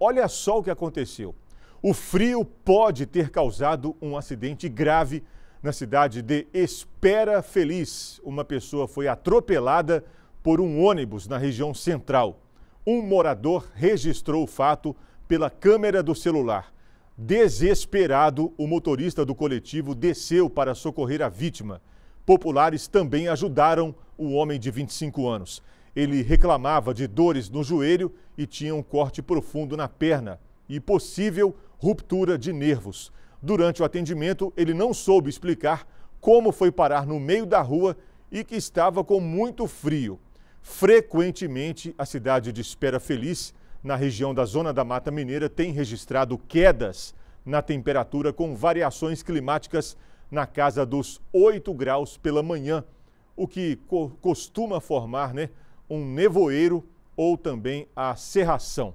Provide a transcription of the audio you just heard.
Olha só o que aconteceu. O frio pode ter causado um acidente grave na cidade de Espera Feliz. Uma pessoa foi atropelada por um ônibus na região central. Um morador registrou o fato pela câmera do celular. Desesperado, o motorista do coletivo desceu para socorrer a vítima. Populares também ajudaram o homem de 25 anos. Ele reclamava de dores no joelho e tinha um corte profundo na perna e possível ruptura de nervos. Durante o atendimento, ele não soube explicar como foi parar no meio da rua e que estava com muito frio. Frequentemente, a cidade de Espera Feliz, na região da Zona da Mata Mineira, tem registrado quedas na temperatura com variações climáticas na casa dos 8 graus pela manhã, o que co costuma formar né, um nevoeiro ou também a serração.